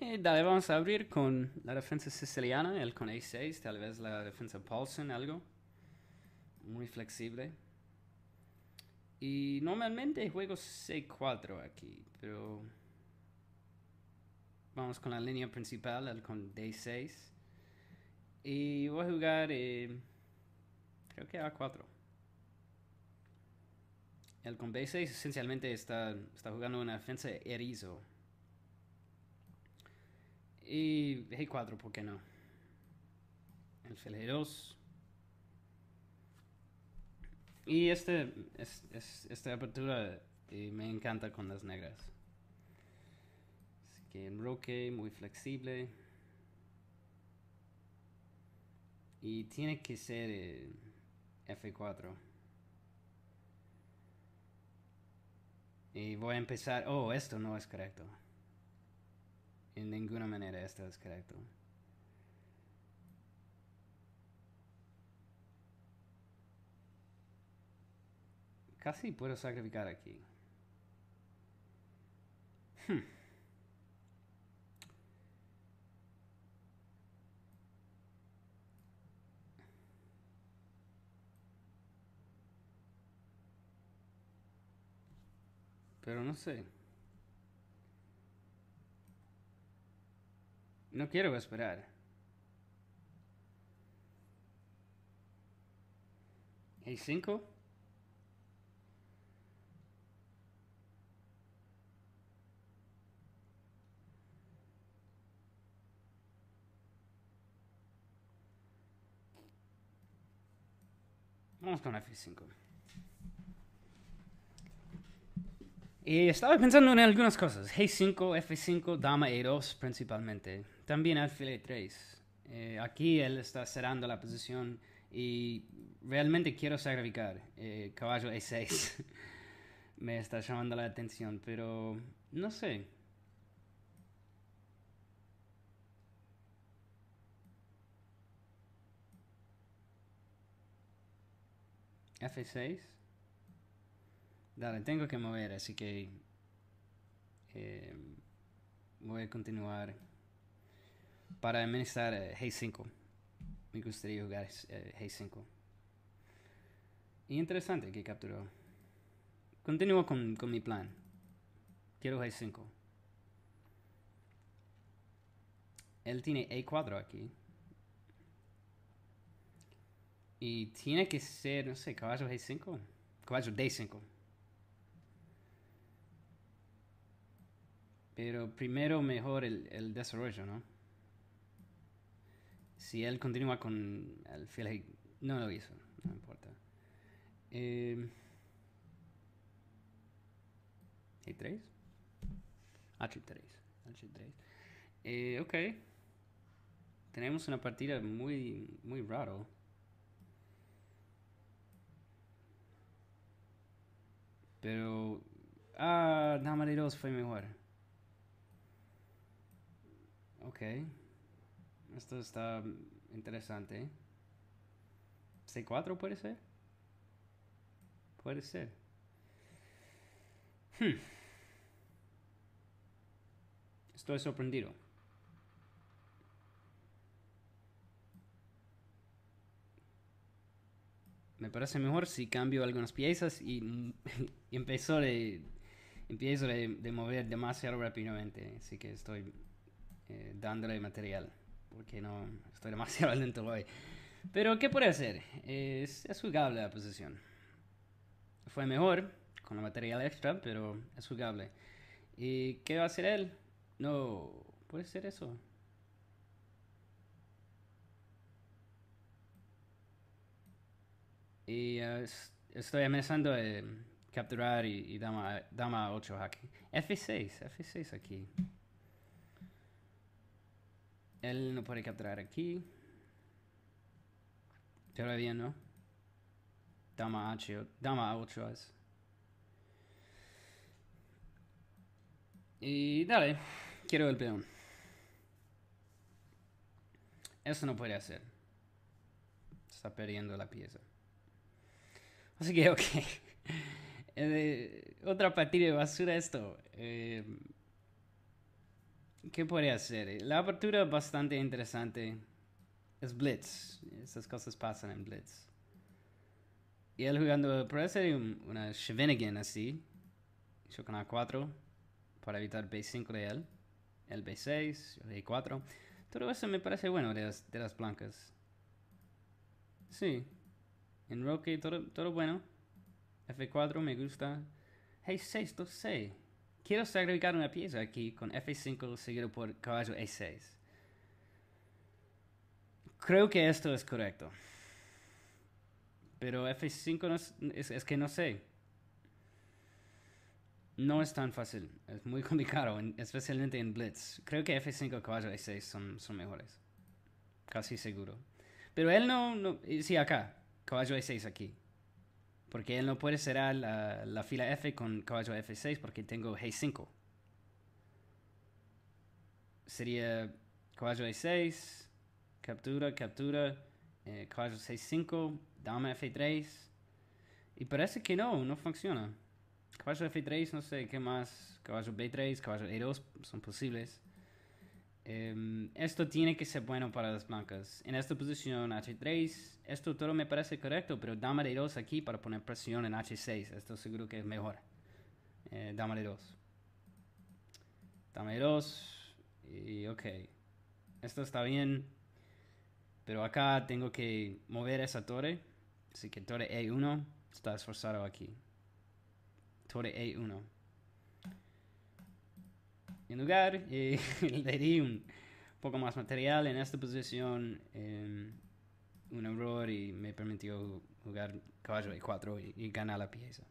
Eh, dale, vamos a abrir con la defensa siciliana, el con a 6 tal vez la defensa Paulson, algo. Muy flexible. Y normalmente juego C4 aquí, pero vamos con la línea principal, el con D6. Y voy a jugar, eh, creo que A4. El con B6 esencialmente está, está jugando una defensa erizo y f 4 ¿por qué no? El f 2 Y este, esta apertura eh, me encanta con las negras. Así que enroque, muy flexible. Y tiene que ser eh, F4. Y voy a empezar... Oh, esto no es correcto. En ninguna manera esto es correcto. Casi puedo sacrificar aquí. Hmm. Pero no sé. No quiero esperar. ¿Hay 5 Vamos con F5. Y estaba pensando en algunas cosas. G5, F5, Dama E2 principalmente. También alfil E3. Eh, aquí él está cerrando la posición y realmente quiero sacrificar eh, caballo E6. Me está llamando la atención, pero no sé. F6. Dale, tengo que mover, así que em, voy a continuar. Para administrar h eh, 5, me gustaría jugar h eh, 5. Y interesante que capturó. Continúo con, mi plan. Quiero h 5. Él tiene a 4 aquí. Y tiene que ser, no sé, caballo G5. Caballo D5. Pero primero mejor el, desarrollo, ¿no? Si él continúa con el fiel, no lo hizo, no importa. Eh, H3? H3. H3. Eh, ok. Tenemos una partida muy, raro. Pero... Ah, dama de fue mejor ok. Esto está interesante. C4 puede ser. Puede ser. Hmm. Estoy sorprendido. Me parece mejor si cambio algunas piezas y, empiezo, de, mover demasiado rápidamente. Así que estoy eh, dándole material, porque no estoy demasiado lento hoy. Pero, ¿qué puede hacer? Es, es jugable la posición. Fue mejor con el material extra, pero es jugable. ¿Y qué va a hacer él? No, puede ser eso. Y eh, estoy amenazando de capturar y, dama, 8 aquí. F6, F6 aquí. Él no puede capturar aquí. Todavía bien, ¿no? Dama h Dama 8 Y dale, quiero el peón. Eso no puede hacer. Está perdiendo la pieza. Así que, ok. Eh, otra partida de basura esto. Eh, ¿Qué podría hacer? La apertura bastante interesante. Es Blitz. Esas cosas pasan en Blitz. Y él jugando, ser una Shevenigan así. Yo con a 4 para evitar B5 de él. El B6, el B4. Todo eso me parece bueno de las, blancas. Sí. En Roque todo, bueno. F4 me gusta. hey 6 2 6. Quiero sacrificar una pieza aquí con F5 seguido por caballo E6. Creo que esto es correcto. Pero F5 no es, es, que no sé. No es tan fácil. Es muy complicado, especialmente en Blitz. Creo que F5, caballo E6 son, son mejores. Casi seguro. Pero él no, no... Sí, acá. Caballo E6 aquí. Porque él no puede cerrar la, la fila F con caballo F6 porque tengo G5. Sería caballo E6, captura, captura, eh, caballo C5, dama F3. Y parece que no, no funciona. Caballo F3, no sé qué más. Caballo B3, caballo E2 son posibles. Em, esto tiene que ser bueno para las blancas. En esta posición H3, esto todo me parece correcto, pero dame de 2 aquí para poner presión en H6. Esto seguro que es mejor. dame eh, de 2. Dama de 2. Y ok. Esto está bien. Pero acá tengo que mover esa torre. Así que torre E1 está esforzado aquí. Torre E1. En lugar, eh, le di un poco más material en esta posición, em, un error y me permitió jugar caballo 4 y ganar la pieza.